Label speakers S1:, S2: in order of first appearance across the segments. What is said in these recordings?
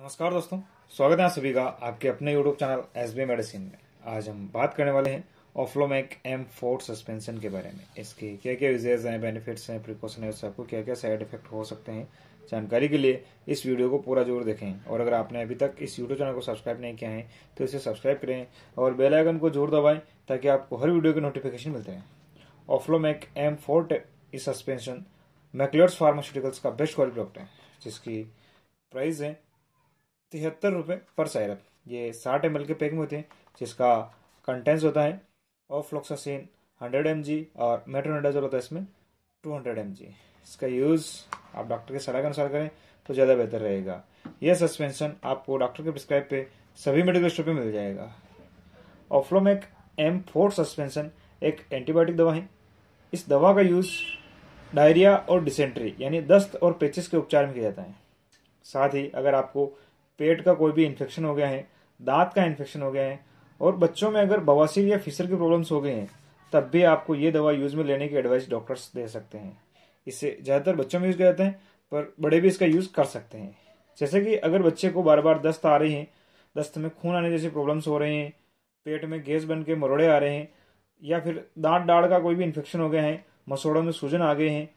S1: नमस्कार दोस्तों स्वागत है सभी का आपके अपने YouTube channel S B medicine में आज हम बात करने वाले हैं ऑफ्लोमैक एम फोर सस्पेंशन के बारे में इसके क्या क्या विजेज हैं बेनिफिट्स हैं प्रिकॉशन है सबको आपको क्या क्या साइड इफेक्ट हो सकते हैं जानकारी के लिए इस वीडियो को पूरा जरूर देखें और अगर आपने अभी तक इस यूट्यूब चैनल को सब्सक्राइब नहीं किया है तो इसे सब्सक्राइब करें और बेलाइकन को जोर दबाएं ताकि आपको हर वीडियो के नोटिफिकेशन मिलते हैं Oflomac M four suspension Macleods pharmaceuticals का बेस्ट क्वालिटी प्रोडक्ट है जिसकी प्राइस है तिहत्तर रुपये पर सैरप ये साठ एम के पैक में होते हैं जिसका कंटेंस होता है ऑफ्लोक्सासिन हंड्रेड एम और मेट्रोनेडाजोल होता है इसमें टू हंड्रेड एम इसका यूज़ आप डॉक्टर के सलाह के अनुसार करें तो ज़्यादा बेहतर रहेगा यह सस्पेंशन आपको डॉक्टर के प्रिस्क्राइब पे सभी मेडिकल स्टोर पे मिल जाएगा ऑफ्लोमेक एम फोर सस्पेंशन एक एंटीबायोटिक दवा है इस दवा का यूज़ डायरिया और डिसेंट्री यानी दस्त और पेचिस के उपचार में किया जाता है साथ ही अगर आपको पेट का कोई भी इन्फेक्शन हो गया है दांत का इन्फेक्शन हो गया है और बच्चों में अगर बवासीर या फिसर की प्रॉब्लम्स हो गए हैं तब भी आपको ये दवा यूज़ में लेने की एडवाइस डॉक्टर्स दे सकते हैं इससे ज़्यादातर बच्चों में यूज़ किया जाता है पर बड़े भी इसका यूज़ कर सकते हैं जैसे कि अगर बच्चे को बार बार दस्त आ रहे हैं दस्त में खून आने जैसे प्रॉब्लम्स हो रहे हैं पेट में गैस बन के मरोड़े आ रहे हैं या फिर दांत डाड़ का कोई भी इन्फेक्शन हो गया है मसोड़ों में सूजन आ गए हैं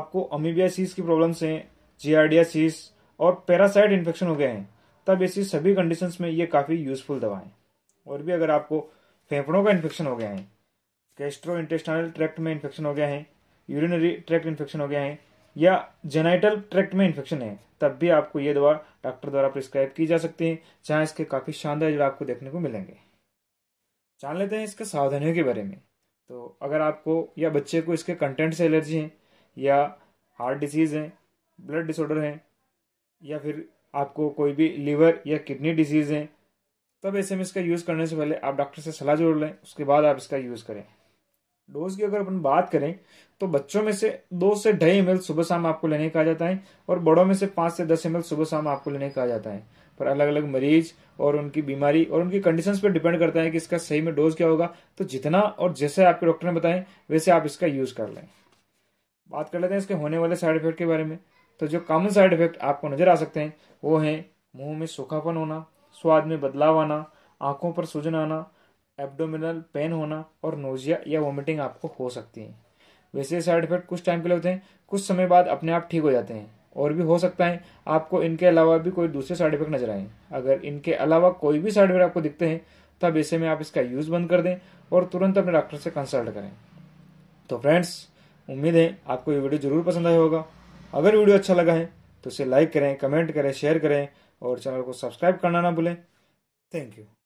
S1: आपको अमीबियासीस की प्रॉब्लम्स हैं जीआरडियासीस और पैरासाइड इन्फेक्शन हो गए हैं तब ऐसी सभी कंडीशन में ये काफ़ी यूजफुल दवाएं और भी अगर आपको फेफड़ों का इन्फेक्शन हो गया है कैस्ट्रो इंटेस्टाइनल ट्रैक्ट में इन्फेक्शन हो गया है यूरिनरी ट्रैक्ट इन्फेक्शन हो गया है या जेनाइटल ट्रैक्ट में इन्फेक्शन है तब भी आपको ये दवा डॉक्टर द्वारा प्रिस्क्राइब की जा सकती है जहाँ इसके काफ़ी शानदार जो आपको देखने को मिलेंगे जान लेते हैं इसके सावधानियों के बारे में तो अगर आपको या बच्चे को इसके कंटेंट से एलर्जी है या हार्ट डिजीज है ब्लड डिसऑर्डर है या फिर आपको कोई भी लीवर या किडनी डिजीज़ है तब ऐसे में इसका यूज़ करने से पहले आप डॉक्टर से सलाह जोड़ लें उसके बाद आप इसका यूज़ करें डोज की अगर अपन बात करें तो बच्चों में से दो से ढाई एम सुबह शाम आपको लेने कहा जाता है और बड़ों में से पाँच से दस एम सुबह शाम आपको लेने कहा जाता है पर अलग अलग मरीज और उनकी बीमारी और उनकी कंडीशंस पर डिपेंड करता है कि इसका सही में डोज क्या होगा तो जितना और जैसे आपके डॉक्टर ने बताएं वैसे आप इसका यूज़ कर लें बात कर लेते हैं इसके होने वाले साइड इफेक्ट के बारे में तो जो कॉमन साइड इफेक्ट आपको नजर आ सकते हैं वो है मुंह में सूखापन होना स्वाद में बदलाव आना आंखों पर सूजन आना एब्डोमिनल पेन होना और नोजिया या वोमिटिंग आपको हो सकती है वैसे साइड इफेक्ट कुछ टाइम के लिए होते हैं कुछ समय बाद अपने आप ठीक हो जाते हैं और भी हो सकता है आपको इनके अलावा भी कोई दूसरे साइड इफेक्ट नजर आए अगर इनके अलावा कोई भी साइड इफेक्ट आपको दिखते हैं तब ऐसे में आप इसका यूज़ बंद कर दें और तुरंत अपने डॉक्टर से कंसल्ट करें तो फ्रेंड्स उम्मीद है आपको ये वीडियो जरूर पसंद आया होगा अगर वीडियो अच्छा लगा है तो इसे लाइक करें कमेंट करें शेयर करें और चैनल को सब्सक्राइब करना ना भूलें थैंक यू